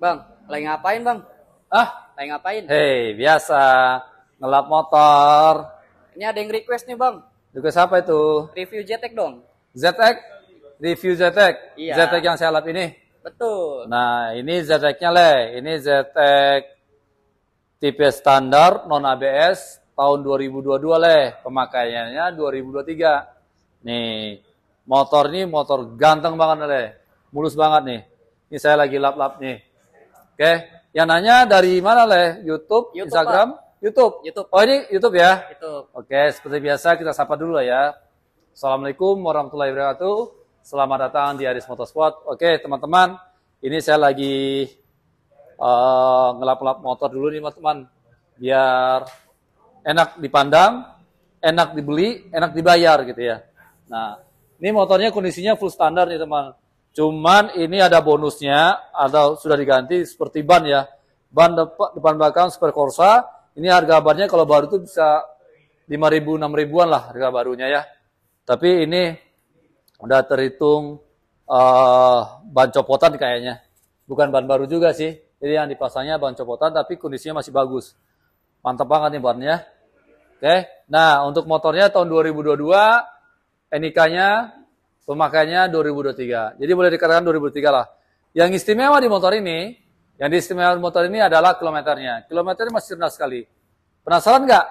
Bang, lagi ngapain bang? Ah, lagi ngapain? Hei, biasa ngelap motor. Ini ada yang request nih bang. Request apa itu? Review Zetek dong. Zetek? Review Zetek? Iya. Zetek yang saya lap ini? Betul. Nah, ini Zeteknya le. Ini Zetek tipe standar non ABS tahun 2022 le. Pemakaiannya 2023. Nih, motor ini motor ganteng banget le mulus banget nih. Ini saya lagi lap-lap nih. Oke, okay. yang nanya dari mana leh? YouTube, YouTube Instagram, Pak. YouTube. YouTube. Oh ini YouTube ya? YouTube. Oke, okay. seperti biasa kita sapa dulu lah ya. Assalamualaikum warahmatullahi wabarakatuh. Selamat datang di Aris Motorsport. Oke okay, teman-teman, ini saya lagi uh, ngelap-lap motor dulu nih teman-teman. Biar enak dipandang, enak dibeli, enak dibayar gitu ya. Nah, ini motornya kondisinya full standar nih teman Cuman ini ada bonusnya, atau sudah diganti seperti ban ya. Ban depan, depan belakang Super Corsa, ini harga bannya kalau baru itu bisa 5.000 6.000-an lah harga barunya ya. Tapi ini udah terhitung uh, ban copotan kayaknya. Bukan ban baru juga sih. Jadi yang dipasangnya ban copotan tapi kondisinya masih bagus. Mantap banget nih bannya. Oke. Nah, untuk motornya tahun 2022 NIK-nya pemakaiannya 2023. Jadi boleh dikatakan 2003 lah. Yang istimewa di motor ini, yang istimewa di motor ini adalah kilometernya. Kilometernya masih rendah sekali. Penasaran nggak?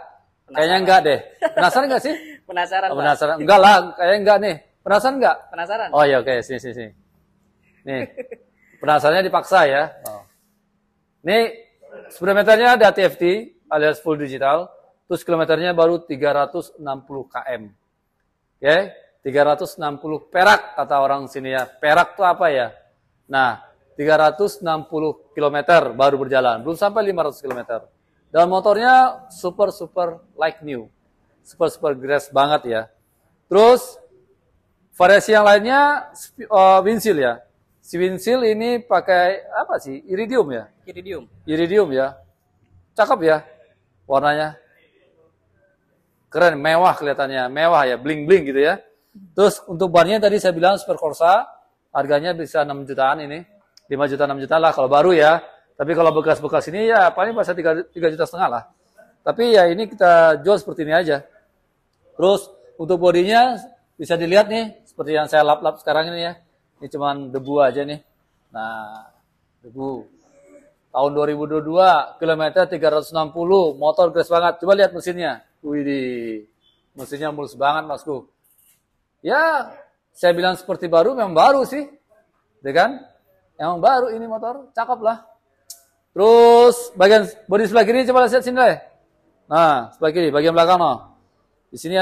Kayaknya enggak deh. Penasaran enggak sih? penasaran. Oh, penasaran. Enggak lah, kayaknya enggak nih. Penasaran enggak? Penasaran. Oh iya, oke, okay. sini sini sini. Nih. Penasarannya dipaksa ya. Oh. Nih, speedometernya ada TFT alias full digital, terus kilometernya baru 360 km. Oke. Okay? 360 perak kata orang sini ya. Perak itu apa ya? Nah, 360 km baru berjalan, belum sampai 500 km. Dan motornya super super like new. Super super grass banget ya. Terus variasi yang lainnya uh, windshield ya. Si windshield ini pakai apa sih? Iridium ya? Iridium. Iridium ya. Cakep ya warnanya. Keren, mewah kelihatannya. Mewah ya, bling-bling gitu ya. Terus untuk barnya tadi saya bilang super Corsa harganya bisa 6 jutaan ini. 5 juta 6 juta lah kalau baru ya. Tapi kalau bekas-bekas ini ya paling bisa 3, 3 juta setengah lah. Tapi ya ini kita jual seperti ini aja. Terus untuk bodinya bisa dilihat nih seperti yang saya lap-lap sekarang ini ya. Ini cuman debu aja nih. Nah, debu. Tahun 2022, kilometer 360, motor gres banget. Coba lihat mesinnya. Wih, mesinnya mulus banget, Masku. Ya, saya bilang seperti baru, memang baru sih. Ya kan? Emang baru ini motor, cakep lah. Terus bagian bodi sebelah kiri coba lihat sini deh. Nah, sebelah kiri, bagian belakang no. Di sini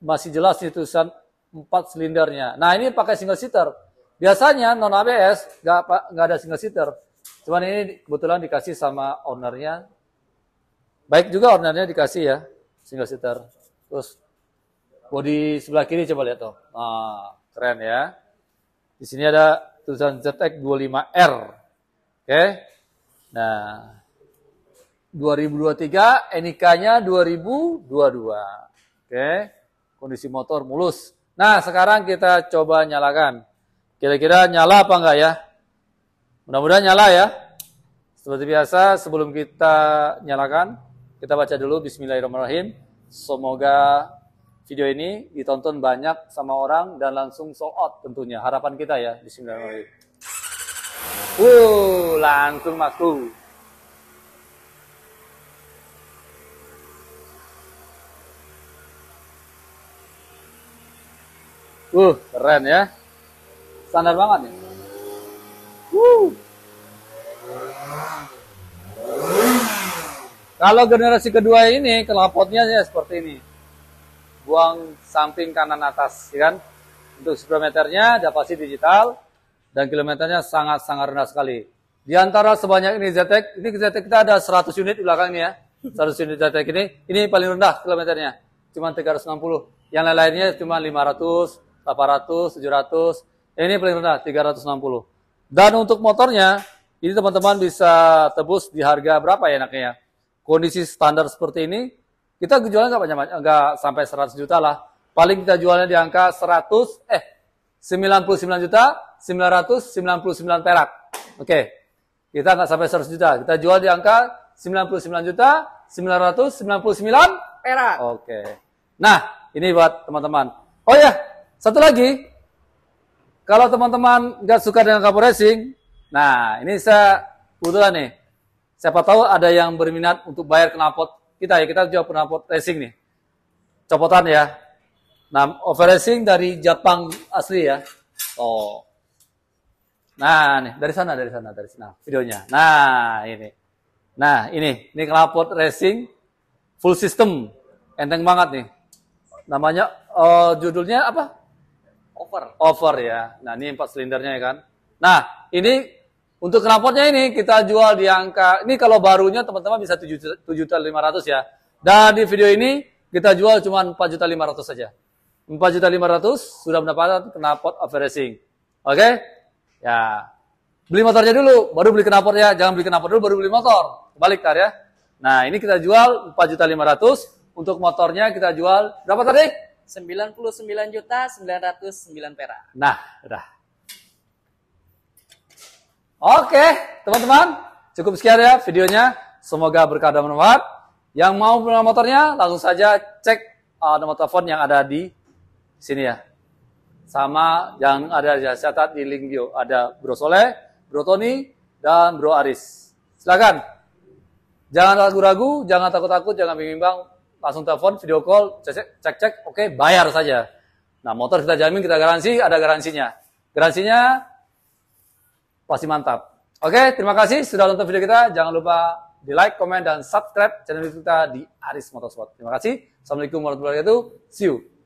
masih jelas nih tulisan 4 silindernya. Nah, ini pakai single seater. Biasanya non ABS nggak nggak ada single seater. Cuman ini kebetulan dikasih sama ownernya. Baik juga ownernya dikasih ya single seater. Terus Body oh, sebelah kiri coba lihat tuh. Ah, keren ya. Di sini ada tulisan ZX 25R. Oke. Okay. Nah, 2023 NIK-nya 2022. Oke. Okay. Kondisi motor mulus. Nah, sekarang kita coba nyalakan. Kira-kira nyala apa enggak ya? Mudah-mudahan nyala ya. Seperti biasa, sebelum kita nyalakan, kita baca dulu Bismillahirrahmanirrahim. Semoga video ini ditonton banyak sama orang dan langsung sold out tentunya. Harapan kita ya, di bismillahirrahmanirrahim. Uh, langsung masuk. Uh, keren ya. Standar banget nih. Ya. Kalau generasi kedua ini, kelapotnya ya seperti ini buang samping kanan atas, ya kan? Untuk speedometernya dapat pasti digital dan kilometernya sangat-sangat rendah sekali. Di antara sebanyak ini Zetek, ini Zetek kita ada 100 unit di belakang ini ya. 100 unit Zetek ini, ini paling rendah kilometernya. Cuma 360. Yang lain-lainnya cuma 500, 800, 700. Ini paling rendah 360. Dan untuk motornya, ini teman-teman bisa tebus di harga berapa ya enaknya Kondisi standar seperti ini, kita jualnya nggak banyak, nggak sampai 100 juta lah. Paling kita jualnya di angka 100, eh 99 juta 999 perak. Oke, okay. kita nggak sampai 100 juta. Kita jual di angka 99 juta 999 perak. Oke. Okay. Nah, ini buat teman-teman. Oh ya, yeah. satu lagi. Kalau teman-teman nggak suka dengan kapur racing, nah ini saya kebetulan nih. Siapa tahu ada yang berminat untuk bayar knalpot kita ya, kita coba pernah racing nih. Copotan ya. Nah, over racing dari Jepang asli ya. Oh. Nah, nih dari sana, dari sana, dari sana videonya. Nah, ini. Nah, ini, ini kelapot racing full system. Enteng banget nih. Namanya uh, judulnya apa? Over. Over ya. Nah, ini empat silindernya ya kan. Nah, ini untuk knalpotnya ini kita jual di angka, ini kalau barunya teman-teman bisa tujuh juta ratus ya. Dan di video ini kita jual cuma empat juta ratus saja. Empat juta ratus sudah mendapatkan knalpot racing. Oke? Okay? Ya. Beli motornya dulu, baru beli ya. Jangan beli knalpot dulu, baru beli motor. Balik tar ya. Nah, ini kita jual empat juta ratus Untuk motornya kita jual berapa tadi? sembilan juta sembilan perak. Nah, udah. Oke, teman-teman, cukup sekian ya videonya. Semoga berkah dan bermanfaat. Yang mau beli motornya, langsung saja cek uh, nomor telepon yang ada di sini ya. Sama yang ada di catat di link bio. Ada Bro Soleh, Bro Tony, dan Bro Aris. Silakan. Jangan ragu-ragu, jangan takut-takut, jangan bimbang. Langsung telepon, video call, cek-cek, oke, bayar saja. Nah, motor kita jamin, kita garansi, ada garansinya. Garansinya pasti mantap. Oke, terima kasih sudah nonton video kita. Jangan lupa di like, komen, dan subscribe channel kita di Aris Motorsport. Terima kasih. Assalamualaikum warahmatullahi wabarakatuh. See you.